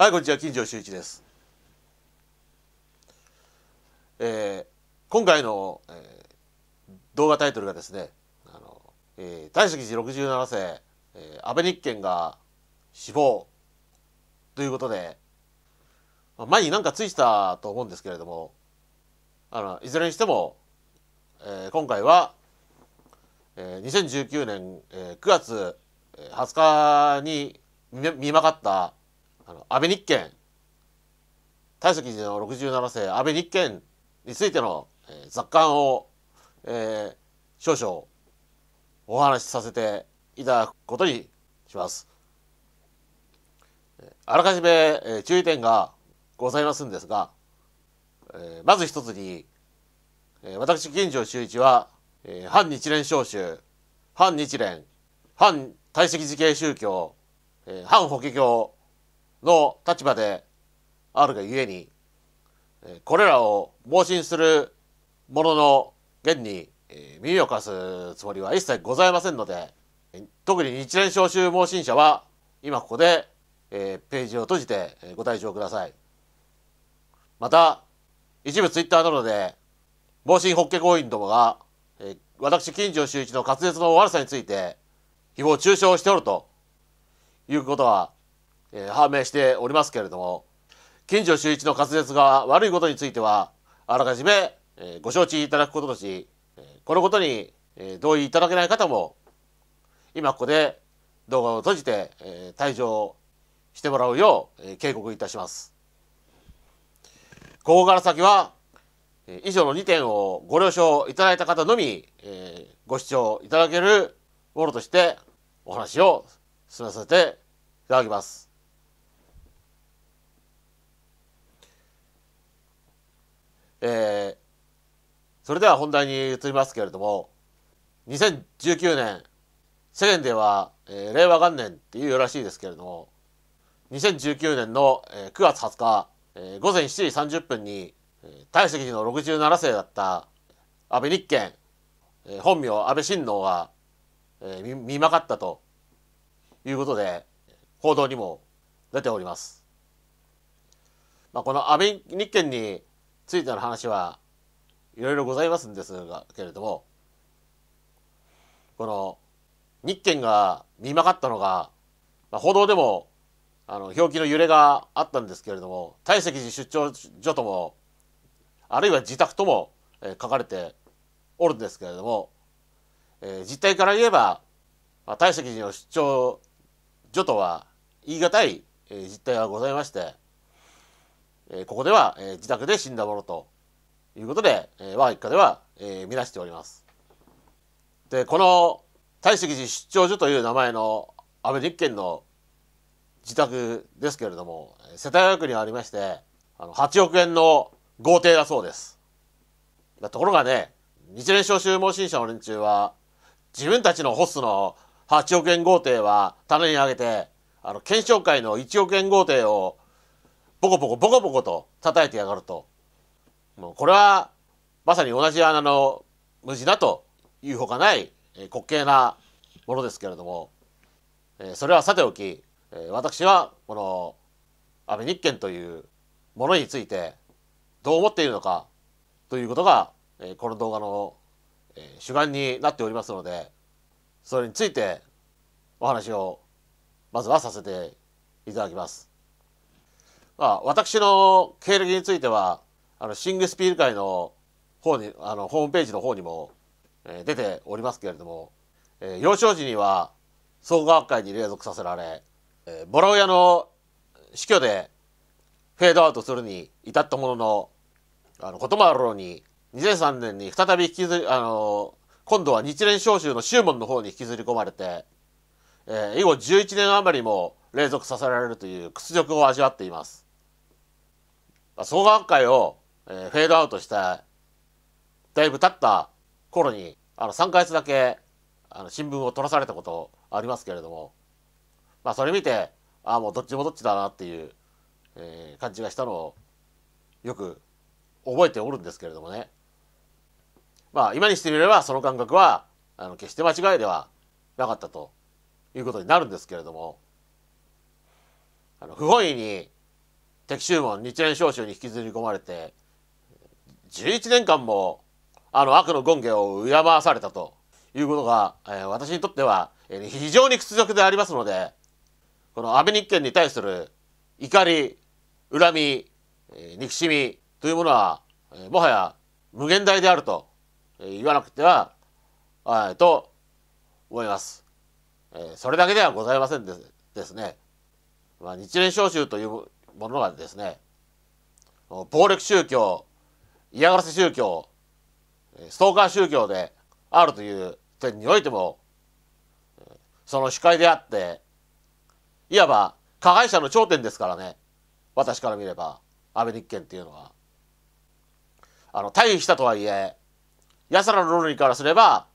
はい、こんにちは、金城修一です。えー、今回の、えー、動画タイトルがですね、あの、えー、大石寺67世、えー、安倍日賢が死亡ということで、まあ、前になんかついてたと思うんですけれども、あの、いずれにしても、えー、今回は、えー、2019年、えー、9月20日に見まかったあの安倍日賢大石寺の67世安倍日賢についての、えー、雑感を、えー、少々お話しさせていただくことにします。あらかじめ、えー、注意点がございますんですが、えー、まず一つに、えー、私金城秀一は、えー、反日蓮召集反日蓮反体積時系宗教、えー、反法華経の立場であるがゆえにこれらを盲信する者の現に耳を貸すつもりは一切ございませんので特に日蓮召集盲信者は今ここでページを閉じてご退場くださいまた一部ツイッターなどで盲信ホッケ行員どもが私金城周一の滑舌の悪さについて誹謗中傷しておるということはえー、判明しておりますけれども、近所周一の滑舌が悪いことについては、あらかじめ、えー、ご承知いただくこととし、えこのことに、えー、同意いただけない方も、今ここで動画を閉じて、えー、退場してもらうよう、えー、警告いたします。ここから先は、え以上の2点をご了承いただいた方のみ、えー、ご視聴いただけるものとしてお話を進めさせていただきます。えー、それでは本題に移りますけれども2019年世間では、えー、令和元年っていうらしいですけれども2019年の、えー、9月20日、えー、午前7時30分に大石寺の67世だった安倍立憲、えー、本名安倍親王が、えー、見まかったということで報道にも出ております。まあ、この安倍立憲についての話はいろいろございますんですがけれどもこの日券が見まかったのが、まあ、報道でもあの表記の揺れがあったんですけれども体石寺出張所ともあるいは自宅とも、えー、書かれておるんですけれども、えー、実態から言えば、まあ、体石寺の出張所とは言い難い、えー、実態がございましてえここでは、え自宅で死んだものということで、え我が一家では、え見なしております。で、この大石寺出張所という名前の安倍立憲の自宅ですけれども、世田谷区にありまして、あの8億円の豪邸だそうです。ところがね、日蓮召集盲信者の連中は、自分たちのホスの8億円豪邸は棚に上げて、あの、検証会の1億円豪邸をボコボコボコボコと叩いてやがると。もうこれは、まさに同じ穴の無地だというほかない、え滑稽なものですけれども、えそれはさておき、え私はこの安倍日憲というものについてどう思っているのかということが、えこの動画の、え主眼になっておりますのでそれについてお話をまずはさせていただきます。まあ、私の経歴については、あの、シングスピール会の方に、あの、ホームページの方にも、えー、出ておりますけれども、えー、幼少時には、創価学会に連続させられ、えー、ボロ親の死去でフェードアウトするに至ったものの、あの、こともあろうに、2003年に再び引きずり、あの、今度は日蓮召集の宗門の方に引きずり込まれて、えー、以後11年余りも連続させられるという屈辱を味わっています。総合会を、えー、フェードアウトした、だいぶ経った頃に、あの、3ヶ月だけ、あの、新聞を取らされたことありますけれども、まあ、それ見て、ああ、もうどっちもどっちだなっていう、えー、感じがしたのを、よく覚えておるんですけれどもね。まあ、今にしてみれば、その感覚は、あの、決して間違いではなかったということになるんですけれども、あの、不本意に、敵襲門日蓮召集に引きずり込まれて11年間もあの悪の権下を敬わされたということが、えー、私にとっては、えー、非常に屈辱でありますのでこの安倍日権に対する怒り恨み、えー、憎しみというものは、えー、もはや無限大であると、えー、言わなくては、えー、と思います、えー。それだけではございませんでですね。まあ、日蓮召集というものがですね暴力宗教嫌がらせ宗教ストーカー宗教であるという点においてもその主会であっていわば加害者の頂点ですからね私から見れば安倍日憲っていうのは。あの退避したとはいえ安らの論理からすれば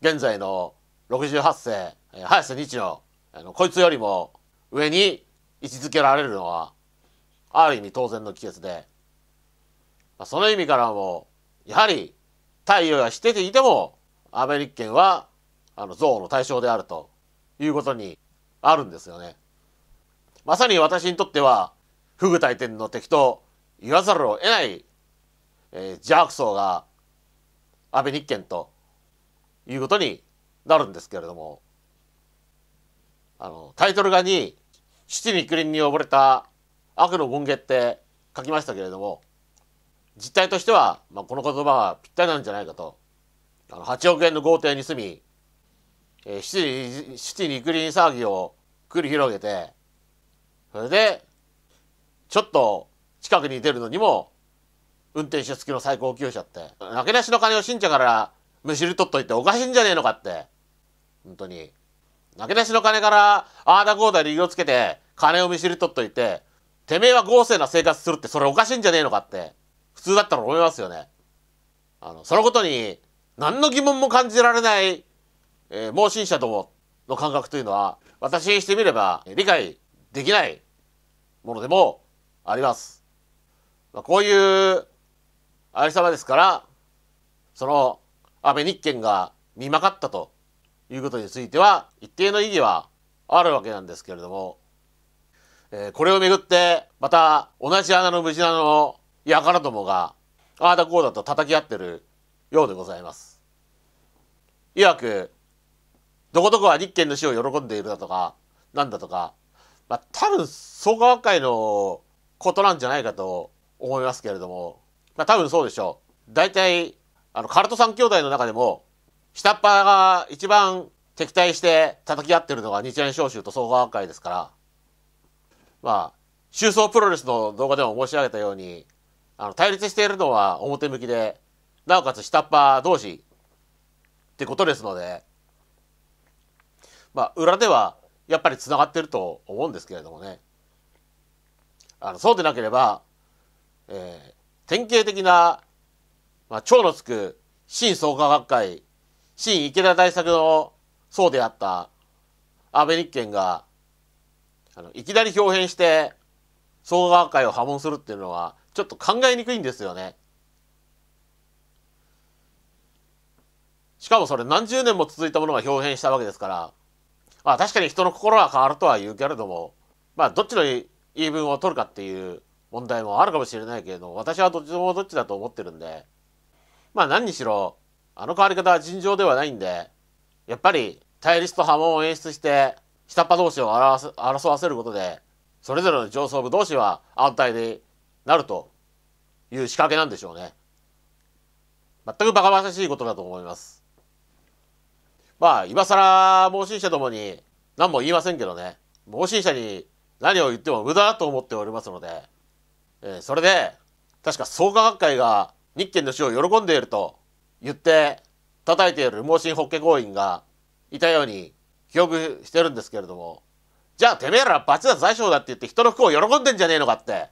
現在の68世早瀬日のあのこいつよりも上に位置づけられるのはある意味当然の帰結で、まあ、その意味からも、やはり太陽がしてていても、アメリカ圏は、あの、憎悪の対象であるということにあるんですよね。まさに私にとっては、フグ大天の敵と言わざるを得ない、えー、邪悪層が安倍日権ということになるんですけれども、あの、タイトル画に、七に九輪に溺れた悪の権化って書きましたけれども、実態としては、まあ、この言葉はぴったりなんじゃないかと。あの8億円の豪邸に住み、えー、七里、クリーン騒ぎを繰り広げて、それで、ちょっと近くに出るのにも、運転手付きの最高級車って、なけなしの金を信者からむしり取っといておかしいんじゃねえのかって。本当に。なけなしの金から、ああだこうだ理由をつけて、金をむしり取っといて、てめえは豪勢な生活するってそれおかしいんじゃねえのかって、普通だったら思いますよね。あの、そのことに、何の疑問も感じられない、えー、盲信者どもの感覚というのは、私にしてみれば理解できないものでもあります。まあ、こういうありさまですから、その安倍日券が見まかったということについては、一定の意義はあるわけなんですけれども、えー、これをめぐって、また、同じ穴の無事なの輩どもが、ああだこうだと叩き合ってるようでございます。いわく、どこどこは日憲の死を喜んでいるだとか、なんだとか、まあ、多分、創価学会のことなんじゃないかと思いますけれども、まあ、多分そうでしょう。大体、あの、カルト三兄弟の中でも、下っ端が一番敵対して叩き合ってるのが日蓮召集と創価学会ですから、まあ、収葬プロレスの動画でも申し上げたように、あの、対立しているのは表向きで、なおかつ下っ端同士ってことですので、まあ、裏ではやっぱりつながってると思うんですけれどもね。あの、そうでなければ、えー、典型的な、まあ、蝶のつく新創価学会、新池田大作のそうであった安倍立憲があのいきなり表変して総合会を破門するっていうのはちょっと考えにくいんですよね。しかもそれ何十年も続いたものが表変したわけですから、まあ確かに人の心は変わるとは言うけれども、まあどっちの言い分を取るかっていう問題もあるかもしれないけれども、私はどっちもどっちだと思ってるんで、まあ何にしろ、あの変わり方は尋常ではないんで、やっぱり対立と波紋を演出して、下っ端同士を争わせることでそれぞれの上層部同士は安泰になるという仕掛けなんでしょうね。全くバカバカしいことだと思います。まあ、今更、盲信者どもに何も言いませんけどね、盲信者に何を言っても無駄だと思っておりますので、えー、それで、確か創価学会が日研の死を喜んでいると言って叩いている盲信法華行員がいたように、記憶してるんですけれども、じゃあてめえら罰だ財賞だって言って人の不幸を喜んでんじゃねえのかって、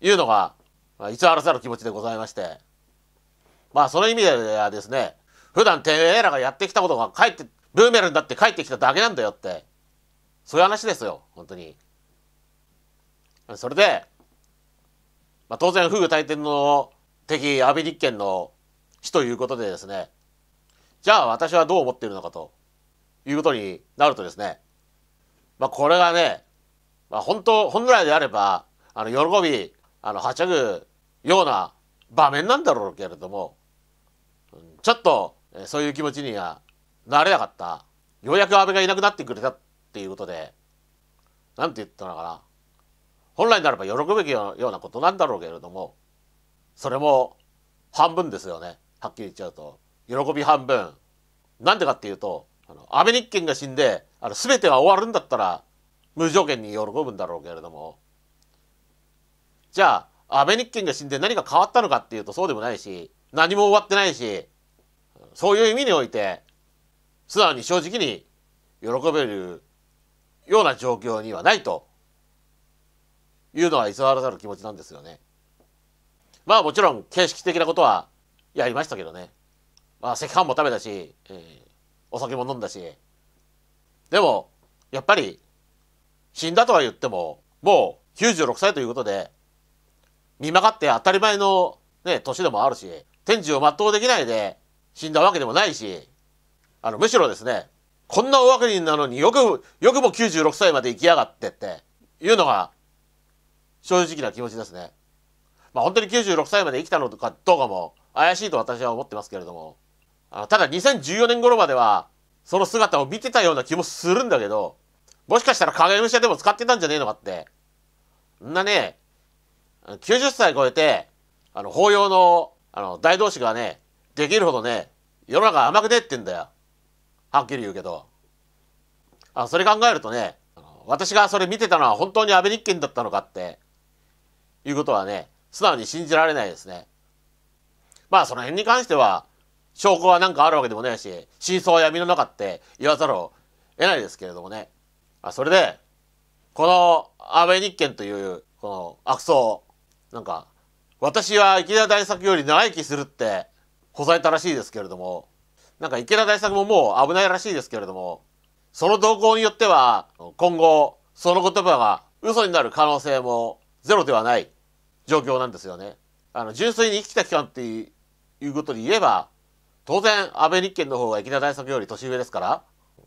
いうのが、まあ、偽らざる気持ちでございまして。まあその意味ではですね、普段てめえらがやってきたことが帰って、ブーメランだって帰ってきただけなんだよって、そういう話ですよ、本当に。それで、まあ、当然、フグ大天の敵、安倍立憲の死ということでですね、じゃあ私はどう思っているのかと。いうことになるとですね、まあ、これがね、まあ、本当、本来であれば、あの、喜び、あの、はしゃぐような場面なんだろうけれども、ちょっと、そういう気持ちにはなれなかった。ようやく安倍がいなくなってくれたっていうことで、なんて言ったのかな。本来ならば喜ぶべきようなことなんだろうけれども、それも半分ですよね。はっきり言っちゃうと。喜び半分。なんでかっていうと、あの安倍日賢が死んであの全てが終わるんだったら無条件に喜ぶんだろうけれどもじゃあ安倍日賢が死んで何か変わったのかっていうとそうでもないし何も終わってないしそういう意味において素直に正直に喜べるような状況にはないというのは偽らざる気持ちなんですよね。まあもちろん形式的なことはやりましたけどね。まあ赤飯も食べたし、えーお酒も飲んだしでもやっぱり死んだとは言ってももう96歳ということで見まかって当たり前の、ね、年でもあるし天寿を全うできないで死んだわけでもないしあのむしろですねこんなお悪人なのによくよくも96歳まで生きやがってっていうのが正直な気持ちですね。まあ本当に96歳まで生きたのかどうかも怪しいと私は思ってますけれども。あただ2014年頃までは、その姿を見てたような気もするんだけど、もしかしたら影武者でも使ってたんじゃねえのかって。んなね、90歳超えて、あの、法要の、あの、大同士がね、できるほどね、世の中甘くねえってんだよ。はっきり言うけど。あ、それ考えるとね、私がそれ見てたのは本当に安倍日券だったのかって、いうことはね、素直に信じられないですね。まあ、その辺に関しては、証拠は何かあるわけでもないし真相は闇の中って言わざるを得ないですけれどもねあそれでこの安倍日券というこの悪党なんか私は池田大作より長生きするってこざえたらしいですけれどもなんか池田大作ももう危ないらしいですけれどもその動向によっては今後その言葉が嘘になる可能性もゼロではない状況なんですよね。あの純粋に生きた期間っていうことに言えば当然安倍日賢の方が池田大作より年上ですから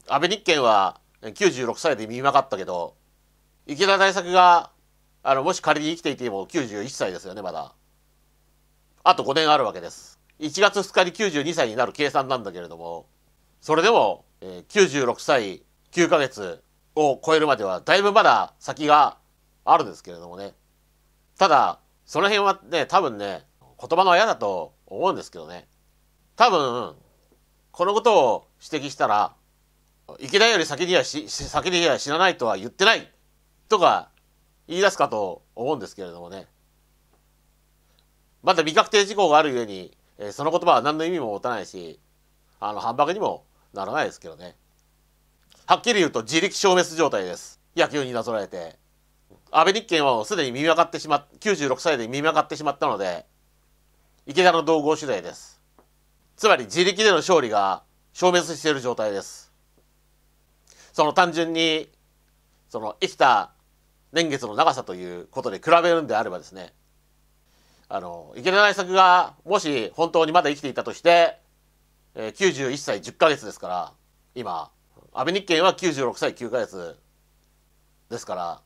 安倍日賢は96歳で見まかったけど池田大作があのもし仮に生きていても91歳ですよねまだあと5年あるわけです1月2日に92歳になる計算なんだけれどもそれでも、えー、96歳9ヶ月を超えるまではだいぶまだ先があるんですけれどもねただその辺はね多分ね言葉の親だと思うんですけどね多分このことを指摘したら池田より先にはし先には知らないとは言ってないとか言い出すかと思うんですけれどもねまた未確定事項があるゆえに、えその言葉は何の意味も持たないしあの反駁にもならないですけどねはっきり言うと自力消滅状態です野球になぞらえて安倍立憲はすでに耳分かってしまっ96歳で耳分かってしまったので池田の同行取材ですつまり自力での勝利が消滅している状態です。その単純に、その生きた年月の長さということで比べるんであればですね、あの、池田内作がもし本当にまだ生きていたとして、え91歳10ヶ月ですから、今、安倍日経は96歳9ヶ月ですから、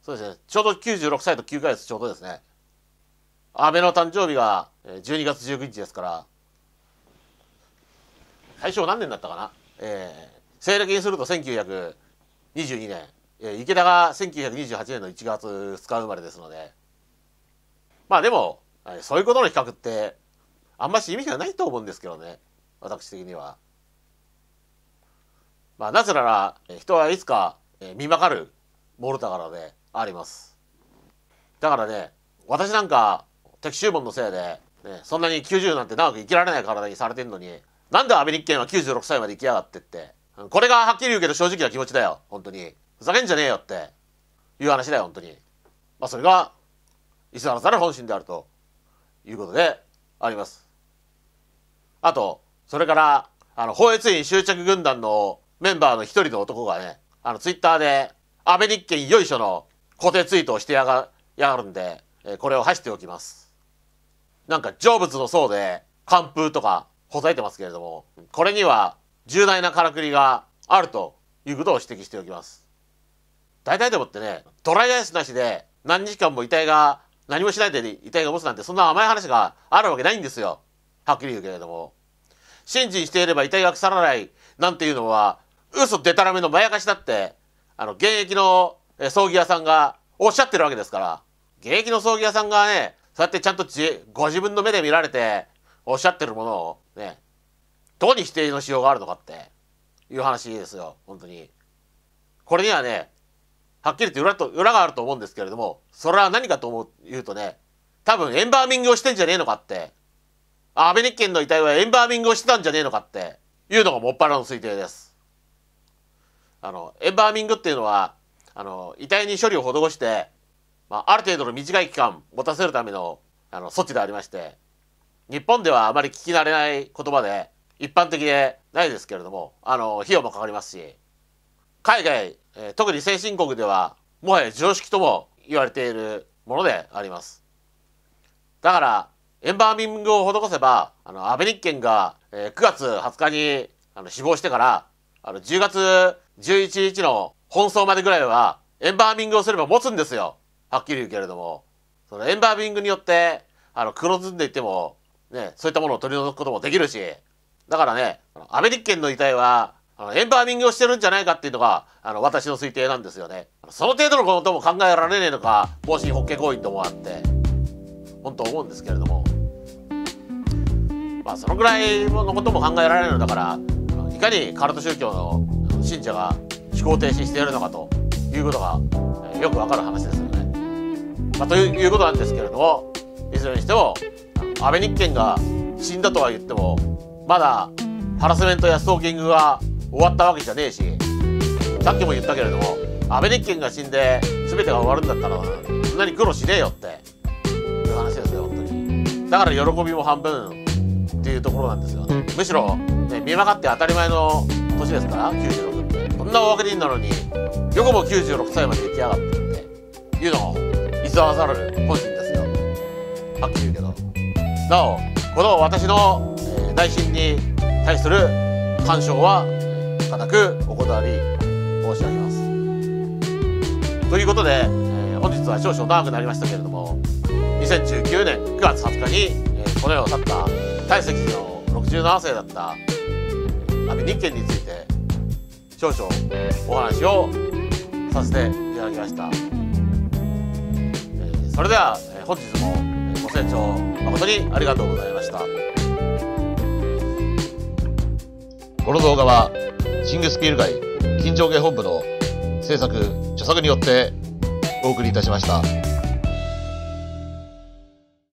そうですね、ちょうど96歳と9ヶ月ちょうどですね。安倍の誕生日が12月19日ですから、大正何年だったかな、えー、西暦にすると1922年、えー、池田が1928年の1月2日生まれですのでまあでもそういうことの比較ってあんまし意味がないと思うんですけどね私的には。まあ、なぜなら人はいつか見まかるもルタからで、あります。だからね私なんか敵注門のせいで、ね、そんなに90なんて長く生きられない体にされてんのになんでアベ日ッは96歳まで生きやがってって。これがはっきり言うけど正直な気持ちだよ。本当に。ふざけんじゃねえよって。いう話だよ、本当に。まあ、それが、石原さんの本心であると。いうことであります。あと、それから、あの、法越院執着軍団のメンバーの一人の男がね、あの、ツイッターで、安倍日券よいしょの固定ツイートをしてやが、やがるんで、えこれを走っておきます。なんか、成仏の層で、寒風とか、答えてますけれども、これには重大なからくりがあるということを指摘しておきます。大体でもってね、ドライアイスなしで何時間も遺体が、何もしないで遺体が持つなんてそんな甘い話があるわけないんですよ。はっきり言うけれども。信心していれば遺体が腐らないなんていうのは、嘘でたらめのまやかしだって、あの、現役の葬儀屋さんがおっしゃってるわけですから。現役の葬儀屋さんがね、そうやってちゃんとご自分の目で見られて、おっしゃってるものをね、どうに否定のしようがあるのかっていう話ですよ、本当に。これにはね、はっきりと裏と裏があると思うんですけれども、それは何かと思う言うとね、多分エンバーミングをしてんじゃねえのかって、安倍日県の遺体はエンバーミングをしてたんじゃねえのかっていうのがもっぱらの推定です。あの、エンバーミングっていうのは、あの、遺体に処理を施して、まあ、ある程度の短い期間持たせるためのあの措置でありまして、日本ではあまり聞き慣れない言葉で一般的でないですけれどもあの費用もかかりますし海外、え特に先進国ではもはや常識とも言われているものでありますだからエンバーミングを施せばあの安倍日券が、え9月20日にあの死亡してからあの10月11日の奔走までぐらいはエンバーミングをすれば持つんですよはっきり言うけれどもそのエンバーミングによってあの黒ずんでいてもね、そういったものを取り除くこともできるし、だからね、アメリカンの遺体は、あのエンバーミングをしてるんじゃないかっていうのが、あの、私の推定なんですよね。その程度のことも考えられねえのか、防止法華行為ともあって、本当思うんですけれども。まあ、そのぐらいのことも考えられるのだから、いかにカルト宗教の信者が思考停止しているのかということが、よくわかる話ですよね。まあ、ということなんですけれども、いずれにしても、安倍日賢が死んだとは言ってもまだハラスメントやストーキングが終わったわけじゃねえしさっきも言ったけれども安倍日賢が死んで全てが終わるんだったらそんなに苦労しねえよっていう話ですよ本当にだから喜びも半分っていうところなんですよねむしろ、ね、見まかって当たり前の年ですから96ってこんな大け人なのによくも96歳まで生きやがってっていうのを偽らざる本心ですよはっきり言うけど。なおこの私の内心に対する干渉は固くお断り申し上げます。ということで、え本日は少々長くなりましたけれども2019年9月20日に、えこの世を去った大石寺の67世だった安倍日賢について少々お話をさせていただきました。えそれでは、え本日も成長誠にありがとうございましたこの動画はシングスピール会金城家本部の制作著作によってお送りいたしました。